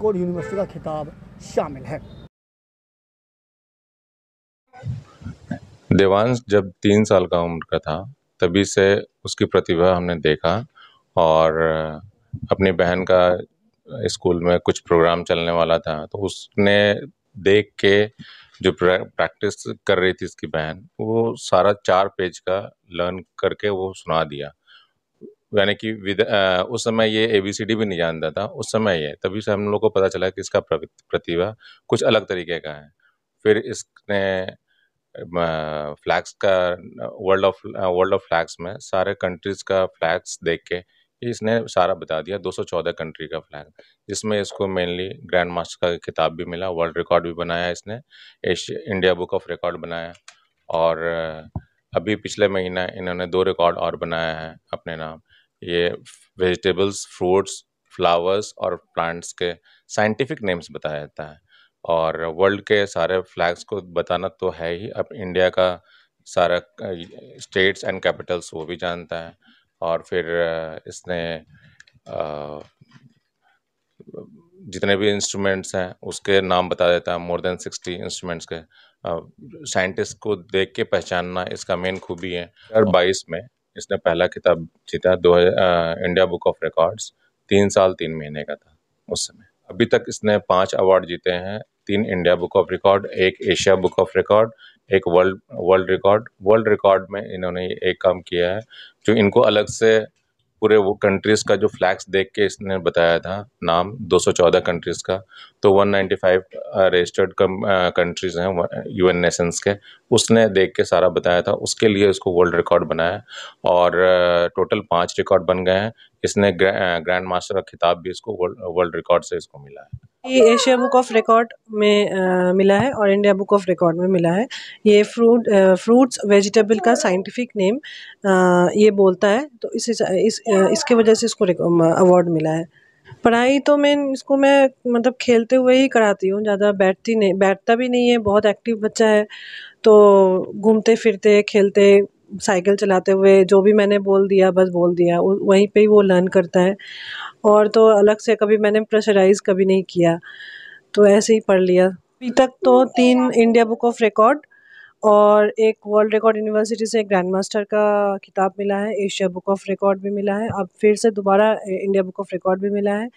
gold university का खिताब शामिल है देवांश जब तीन साल का उम्र का था तभी से उसकी प्रतिभा हमने देखा और अपनी बहन का स्कूल में कुछ प्रोग्राम चलने वाला था तो उसने देख के जो प्रैक्टिस कर रही थी इसकी बहन वो सारा चार पेज का लर्न करके वो सुना दिया यानी कि उस समय ये ए बी सी डी भी नहीं जानता था उस समय ये तभी से हम लोग को पता चला कि इसका प्रतिभा कुछ अलग तरीके का है फिर इसने फ्लैग्स का world of world of flags में सारे कंट्रीज़ का फ्लैग्स देख के इसने सारा बता दिया 214 कंट्री का फ्लैग जिसमें इसको मेनली ग्रैंड मास्टर का किताब भी मिला वर्ल्ड रिकॉर्ड भी बनाया इसने Asia India book of record बनाया और अभी पिछले महीना इन्होंने दो रिकॉर्ड और बनाया है अपने नाम ये वेजिटेबल्स फ्रूट्स फ्लावर्स और प्लांट्स के साइंटिफिक नेम्स बताया जाता है और वर्ल्ड के सारे फ्लैग्स को बताना तो है ही अब इंडिया का सारा स्टेट्स एंड कैपिटल्स वो भी जानता है और फिर इसने जितने भी इंस्ट्रूमेंट्स हैं उसके नाम बता देता है मोर देन सिक्सटी इंस्ट्रूमेंट्स के साइंटिस्ट को देख के पहचानना इसका मेन खूबी है हज़ार बाईस में इसने पहला किताब जीता दो इंडिया बुक ऑफ रिकॉर्ड्स तीन साल तीन महीने का था उस समय अभी तक इसने पांच अवार्ड जीते हैं तीन इंडिया बुक ऑफ रिकॉर्ड एक एशिया बुक ऑफ रिकॉर्ड एक world world record world record में इन्होंने एक काम किया है जो इनको अलग से पूरे वो कंट्रीज़ का जो फ्लैग्स देख के इसने बताया था नाम 214 कंट्रीज़ का तो 195 रजिस्टर्ड कंट्रीज़ हैं यूएन नेशंस के उसने देख के सारा बताया था उसके लिए उसको वर्ल्ड रिकॉर्ड बनाया और टोटल पांच रिकॉर्ड बन गए हैं इसने ग्रैंड मास्टर का खिताब भी इसको वर्ल्ड रिकॉर्ड से इसको मिला है ये एशिया बुक ऑफ रिकॉर्ड में आ, मिला है और इंडिया बुक ऑफ रिकॉर्ड में मिला है ये फ्रूट फ्रूट्स वेजिटेबल का साइंटिफिक नेम आ, ये बोलता है तो इस, इस इसके वजह से इसको अवार्ड मिला है पढ़ाई तो मैं इसको मैं मतलब खेलते हुए ही कराती हूँ ज़्यादा बैठती नहीं बैठता भी नहीं है बहुत एक्टिव बच्चा है तो घूमते फिरते खेलते साइकिल चलाते हुए जो भी मैंने बोल दिया बस बोल दिया वहीं पे ही वो लर्न करता है और तो अलग से कभी मैंने प्रेशराइज़ कभी नहीं किया तो ऐसे ही पढ़ लिया अभी तक तो तीन इंडिया बुक ऑफ रिकॉर्ड और एक वर्ल्ड रिकॉर्ड यूनिवर्सिटी से एक ग्रैंड मास्टर का किताब मिला है एशिया बुक ऑफ रिकॉर्ड भी मिला है अब फिर से दोबारा इंडिया बुक ऑफ रिकॉर्ड भी मिला है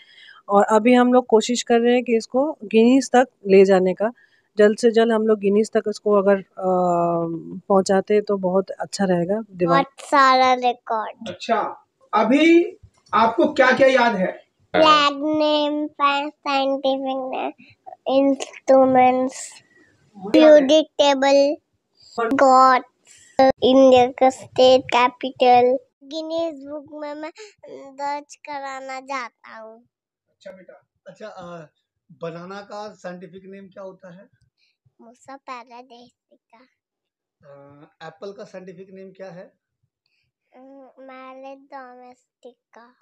और अभी हम लोग कोशिश कर रहे हैं कि इसको गिनीज तक ले जाने का जल्द से जल्द हम लोग गिनीस तक उसको अगर पहुंचाते तो बहुत अच्छा रहेगा बहुत सारा रिकॉर्ड अच्छा अभी आपको क्या क्या याद है lab name scientific instruments periodic table God India का स्टेट कैपिटल Guinness बुक में मैं दर्ज कराना चाहता हूँ अच्छा बेटा अच्छा आ, बनाना का साइंटिफिक नेम क्या होता है मुसा पैदा देश का एप्पल का साइंटिफिक नेम क्या है मैले मैलेडोमेस्टिका